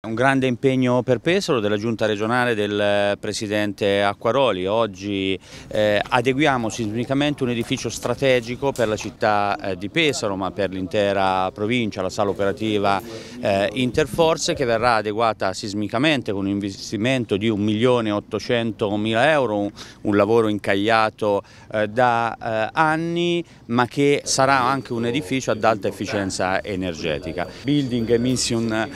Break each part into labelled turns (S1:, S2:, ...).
S1: Un grande impegno per Pesaro della giunta regionale del eh, presidente Acquaroli. Oggi eh, adeguiamo sismicamente un edificio strategico per la città eh, di Pesaro, ma per l'intera provincia, la sala operativa eh, Interforce, che verrà adeguata sismicamente con un investimento di 1.800.000 euro, un, un, lavoro incagliato eh, da eh, anni, ma che sarà anche un edificio ad alta efficienza energetica. Building Emission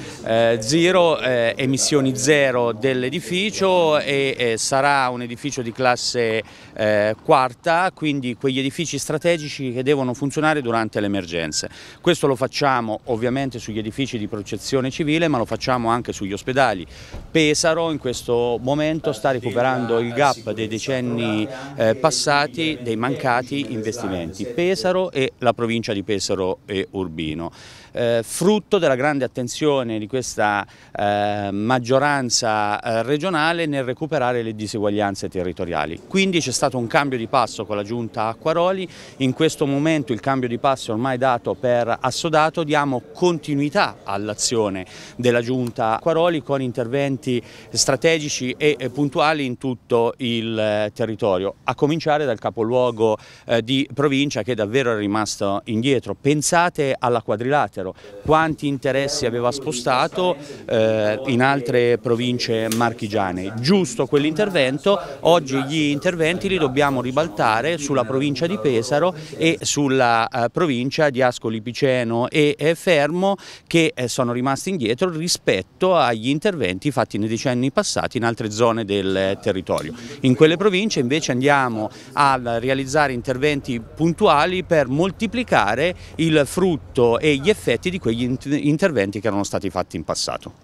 S1: Zero zero, eh, emissioni zero dell'edificio e eh, sarà un edificio di classe eh, quarta, quindi quegli edifici strategici che devono funzionare durante le emergenze. Questo lo facciamo ovviamente sugli edifici di protezione civile ma lo facciamo anche sugli ospedali. Pesaro in questo momento sta recuperando il gap dei decenni eh, passati, dei mancati investimenti. Pesaro e la provincia di Pesaro e Urbino. Eh, frutto della grande attenzione di questa eh, maggioranza eh, regionale nel recuperare le diseguaglianze territoriali. Quindi c'è stato un cambio di passo con la giunta Acquaroli, in questo momento il cambio di passo è ormai dato per assodato, diamo continuità all'azione della giunta Acquaroli con interventi strategici e, puntuali in tutto il eh, territorio, a cominciare dal capoluogo di provincia che davvero è rimasto indietro. Pensate alla quadrilatero, quanti interessi aveva spostato eh, in altre province marchigiane. Giusto quell'intervento, oggi gli interventi li dobbiamo ribaltare sulla provincia di Pesaro e sulla eh, provincia di Ascoli Piceno e Fermo che eh, sono rimasti indietro rispetto agli interventi fatti nei decenni passati in altre zone del eh, territorio. In quelle province invece andiamo a realizzare interventi puntuali per moltiplicare il frutto e gli effetti di quegli interventi che erano stati fatti in passato.